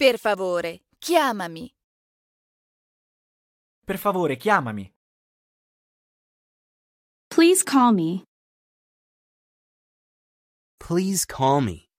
Per favore, chiamami. Per favore, chiamami. Please call me. Please call me.